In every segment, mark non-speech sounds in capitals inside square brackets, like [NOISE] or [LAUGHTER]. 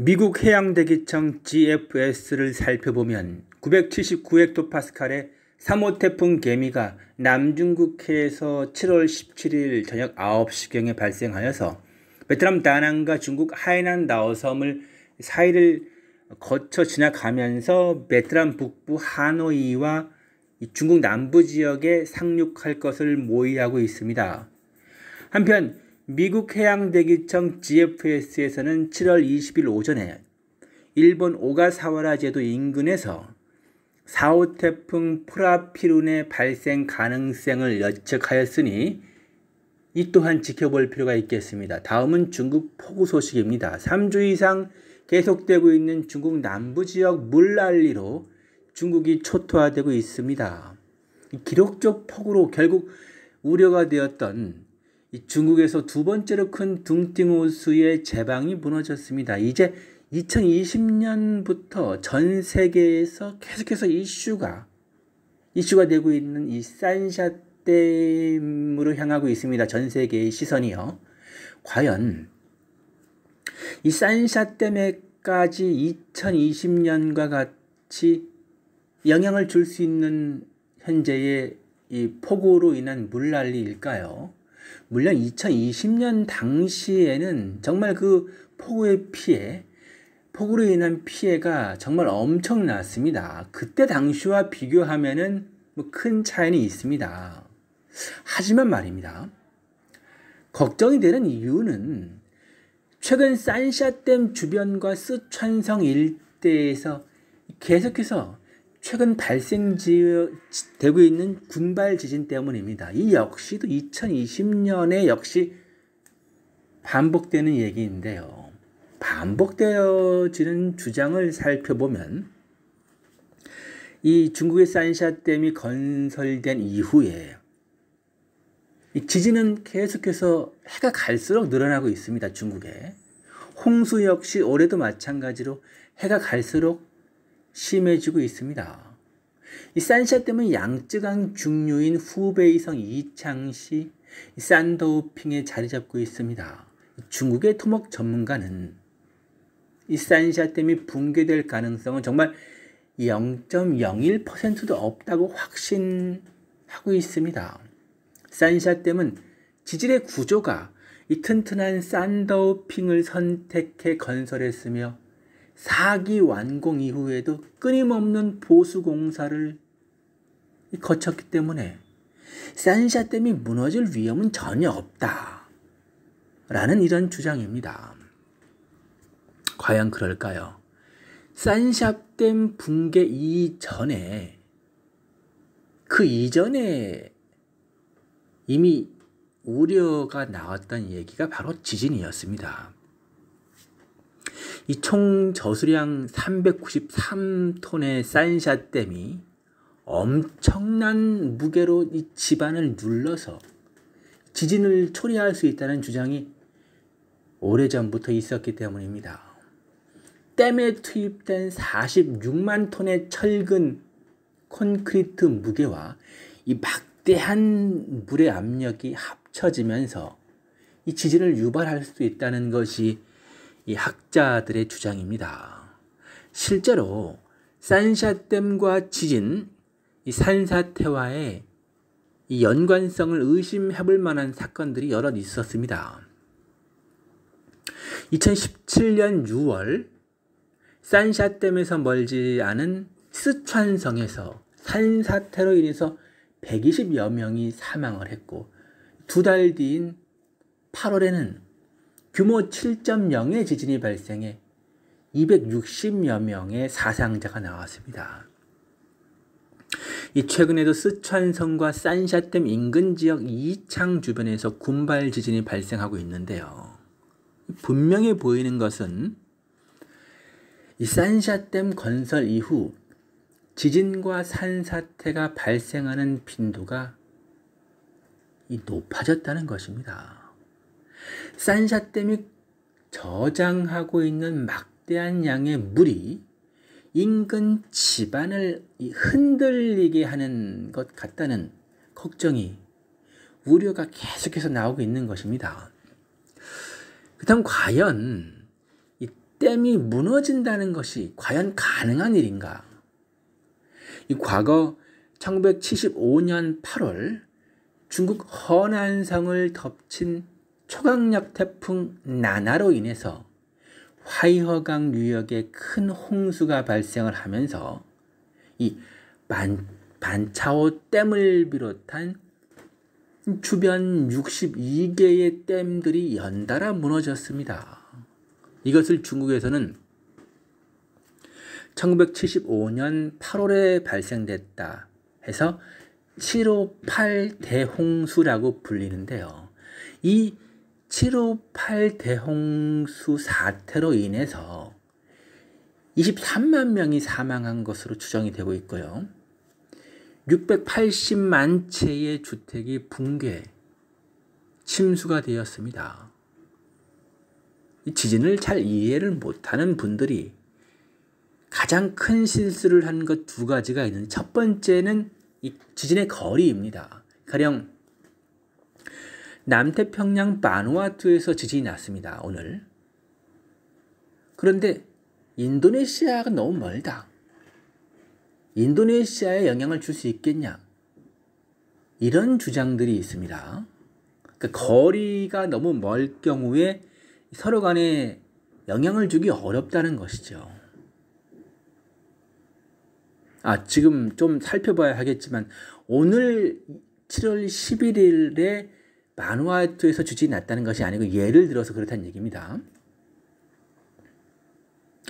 미국 해양대기청 GFS를 살펴보면 979헥토파스칼의 3호 태풍 개미가 남중국해에서 7월 17일 저녁 9시경에 발생하여서 베트남 다낭과 중국 하이난 나오섬을 사이를 거쳐 지나가면서 베트남 북부 하노이와 중국 남부 지역에 상륙할 것을 모의하고 있습니다. 한편 미국 해양대기청 GFS에서는 7월 20일 오전에 일본 오가사와라 제도 인근에서 4호 태풍 프라피룬의 발생 가능성을 예측하였으니 이 또한 지켜볼 필요가 있겠습니다. 다음은 중국 폭우 소식입니다. 3주 이상 계속되고 있는 중국 남부 지역 물난리로 중국이 초토화되고 있습니다. 기록적 폭우로 결국 우려가 되었던 중국에서 두 번째로 큰 둥띵호수의 제방이 무너졌습니다. 이제 2020년부터 전 세계에서 계속해서 이슈가 이슈가 되고 있는 이 산샤 댐으로 향하고 있습니다. 전 세계의 시선이요. 과연 이 산샤 댐에까지 2020년과 같이 영향을 줄 수 있는 현재의 이 폭우로 인한 물난리일까요? 물론 2020년 당시에는 정말 그 폭우의 피해, 폭우로 인한 피해가 정말 엄청났습니다. 그때 당시와 비교하면은 뭐큰 차이는 있습니다. 하지만 말입니다. 걱정이 되는 이유는 최근 산샤댐 주변과 쓰촨성 일대에서 계속해서 최근 발생 되고 있는 군발 지진 때문입니다. 이 역시도 2020년에 역시 반복되는 얘기인데요. 반복되어지는 주장을 살펴보면 이 중국의 산샤댐이 건설된 이후에 지진은 계속해서 해가 갈수록 늘어나고 있습니다. 중국에. 홍수 역시 올해도 마찬가지로 해가 갈수록 심해지고 있습니다. 이 산샤 때문에 양쯔강 중류인 후베이성 이창시 산더우핑에 자리 잡고 있습니다. 중국의 토목 전문가는 이 산샤 댐이 붕괴될 가능성은 정말 0.01%도 없다고 확신하고 있습니다. 산샤 댐은 지질의 구조가 이 튼튼한 산더우핑을 선택해 건설했으며 사기 완공 이후에도 끊임없는 보수 공사를 거쳤기 때문에 산샤댐이 무너질 위험은 전혀 없다. 라는 이런 주장입니다. 과연 그럴까요? 산샤댐 붕괴 이전에 그 이전에 이미 우려가 나왔던 얘기가 바로 지진이었습니다. 이총 저수량 393톤의 산샤 댐이 엄청난 무게로 이 집안을 눌러서 지진을 초래할 수 있다는 주장이 오래전부터 있었기 때문입니다. 댐에 투입된 46만 톤의 철근 콘크리트 무게와 이 막대한 물의 압력이 합쳐지면서 이 지진을 유발할 수 있다는 것이 이 학자들의 주장입니다. 실제로 산샤댐과 지진, 이 산사태와의 이 연관성을 의심해볼 만한 사건들이 여럿 있었습니다. 2017년 6월 산샤댐에서 멀지 않은 스촨성에서 산사태로 인해서 120여 명이 사망을 했고 두 달 뒤인 8월에는 규모 7.0의 지진이 발생해 260여 명의 사상자가 나왔습니다. 이 최근에도 스촨성과 산샤댐 인근 지역 이창 주변에서 군발 지진이 발생하고 있는데요. 분명히 보이는 것은 이 산샤댐 건설 이후 지진과 산사태가 발생하는 빈도가 이 높아졌다는 것입니다. 산샤댐이 저장하고 있는 막대한 양의 물이 인근 집안을 흔들리게 하는 것 같다는 걱정이 우려가 계속해서 나오고 있는 것입니다. 그다음 과연 이 댐이 무너진다는 것이 과연 가능한 일인가? 이 과거 1975년 8월 중국 허난성을 덮친 초강력 태풍 나나로 인해서 화이허강 유역에 큰 홍수가 발생을 하면서 이 반, 반차오 댐을 비롯한 주변 62개의 댐들이 연달아 무너졌습니다. 이것을 중국에서는 1975년 8월에 발생됐다 해서 758 대홍수라고 불리는데요. 이758 대홍수 사태로 인해서 23만 명이 사망한 것으로 추정이 되고 있고요. 680만 채의 주택이 붕괴, 침수가 되었습니다. 지진을 잘 이해를 못하는 분들이 가장 큰 실수를 한 것 두 가지가 있는데 첫 번째는 이 지진의 거리입니다. 가령 남태평양 바누아투에서 지진이 났습니다. 오늘. 그런데 인도네시아가 너무 멀다. 인도네시아에 영향을 줄 수 있겠냐? 이런 주장들이 있습니다. 그러니까 거리가 너무 멀 경우에 서로 간에 영향을 주기 어렵다는 것이죠. 아, 지금 좀 살펴봐야 하겠지만, 오늘 7월 11일에 바누아투에서 주진이 났다는 것이 아니고 예를 들어서 그렇다는 얘기입니다.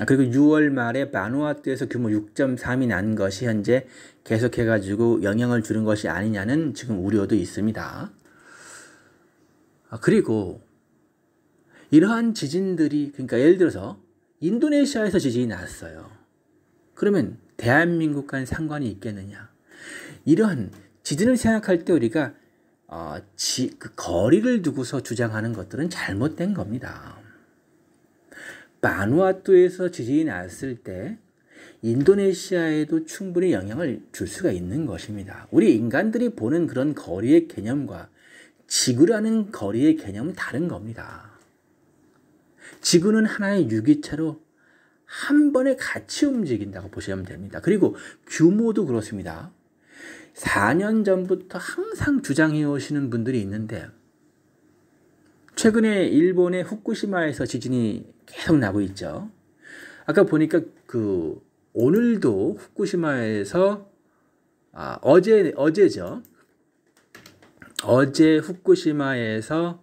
아, 그리고 6월 말에 바누아투에서 규모 6.3이 난 것이 현재 계속해가지고 영향을 주는 것이 아니냐는 지금 우려도 있습니다. 아, 그리고 이러한 지진들이 그러니까 예를 들어서 인도네시아에서 지진이 났어요. 그러면 대한민국 간 상관이 있겠느냐? 이러한 지진을 생각할 때 우리가 어, 지, 그 거리를 두고서 주장하는 것들은 잘못된 겁니다. 바누아투에서 지진이 났을 때 인도네시아에도 충분히 영향을 줄 수가 있는 것입니다. 우리 인간들이 보는 그런 거리의 개념과 지구라는 거리의 개념은 다른 겁니다. 지구는 하나의 유기체로 한 번에 같이 움직인다고 보시면 됩니다. 그리고 규모도 그렇습니다. 4년 전부터 항상 주장해 오시는 분들이 있는데 최근에 일본의 후쿠시마에서 지진이 계속 나고 있죠. 아까 보니까 그 오늘도 후쿠시마에서 아, 어제 어제죠. 어제 후쿠시마에서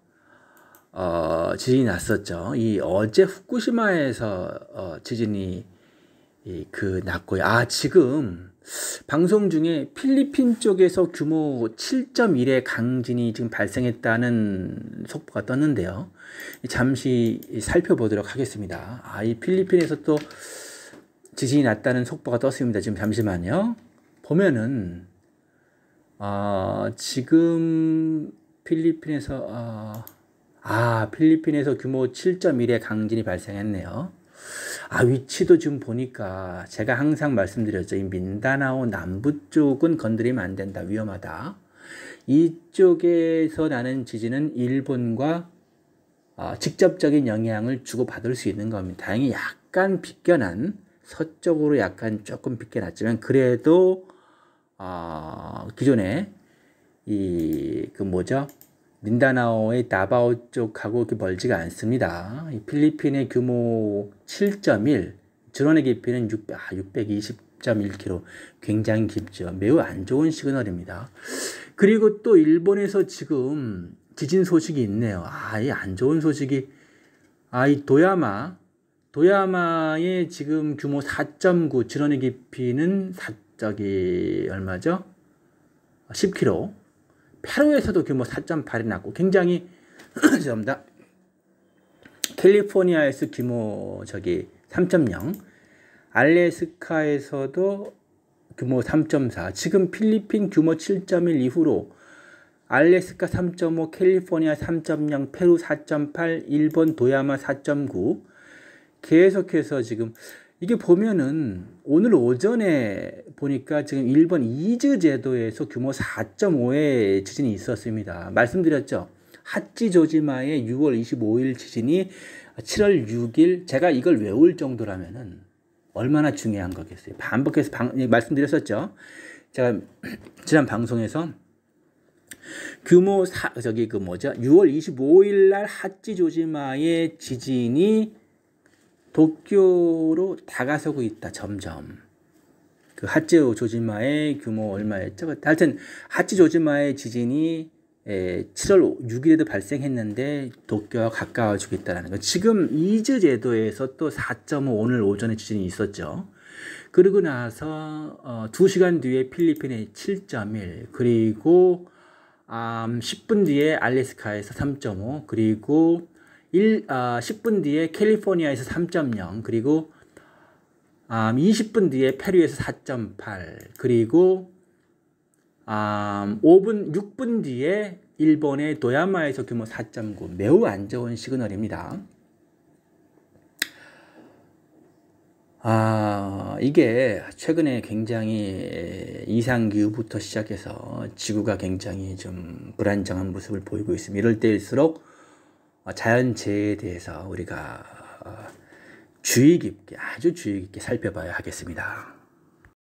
어, 지진이 났었죠. 이 어제 후쿠시마에서 어, 지진이 이, 그 났고요. 아 지금 방송 중에 필리핀 쪽에서 규모 7.1의 강진이 지금 발생했다는 속보가 떴는데요. 잠시 살펴보도록 하겠습니다. 아, 이 필리핀에서 또 지진이 났다는 속보가 떴습니다. 지금 잠시만요. 보면은 아, 지금 필리핀에서 아, 아 필리핀에서 규모 7.1의 강진이 발생했네요. 아, 위치도 지금 보니까 제가 항상 말씀드렸죠. 이 민다나오 남부 쪽은 건드리면 안 된다. 위험하다. 이쪽에서 나는 지진은 일본과 어, 직접적인 영향을 주고받을 수 있는 겁니다. 다행히 약간 비껴난, 서쪽으로 약간 조금 비껴났지만, 그래도, 어, 기존에, 이, 그 뭐죠? 민다나오의 나바오 쪽하고 이렇게 멀지가 않습니다. 필리핀의 규모 7.1, 드론의 깊이는 6, 2 0 1 k m 굉장히 깊죠. 매우 안 좋은 시그널입니다. 그리고 또 일본에서 지금 지진 소식이 있네요. 아, 이 안 좋은 소식이, 아, 이 도야마, 도야마의 지금 규모 4.9, 지런의 깊이는 4, 저기, 얼마죠? 10km. 페루에서도 규모 4.8이 났고 굉장히 [CLEARS THROAT] 죄송합니다. 캘리포니아에서 규모 저기 3.0 알래스카에서도 규모 3.4 지금 필리핀 규모 7.1 이후로 알래스카 3.5 캘리포니아 3.0 페루 4.8 일본 도야마 4.9 계속해서 지금 이게 보면은 오늘 오전에 보니까 지금 일본 이즈 제도에서 규모 4.5의 지진이 있었습니다. 말씀드렸죠. 핫지 조지마의 6월 25일 지진이 7월 6일 제가 이걸 외울 정도라면은 얼마나 중요한 거겠어요. 반복해서 방, 예, 말씀드렸었죠. 제가 [CLEARS THROAT] 지난 방송에서 규모 4 저기 그 뭐죠? 6월 25일 날 핫지 조지마의 지진이 도쿄로 다가서고 있다. 점점. 그 하체 조지마의 규모 얼마였죠? 하여튼 하체 조지마의 지진이 에, 예, 7월 6일에도 발생했는데 도쿄와 가까워지고 있다는 거. 지금 이즈 제도에서 또 4.5 오늘 오전에 지진이 있었죠. 그리고 나서 어, 2시간 뒤에 필리핀에 7.1 그리고 음, 10분 뒤에 알래스카에서 3.5 그리고 1, 아, 10분 뒤에 캘리포니아에서 3.0 그리고 아, 20분 뒤에 페루에서 4.8 그리고 아, 5분 6분 뒤에 일본의 도야마에서 규모 4.9 매우 안 좋은 시그널입니다. 아, 이게 최근에 굉장히 이상기후부터 시작해서 지구가 굉장히 좀 불안정한 모습을 보이고 있습니다. 이럴 때일수록 어, 자연재해에 대해서 우리가 어, 주의 깊게 아주 주의 깊게 살펴봐야 하겠습니다.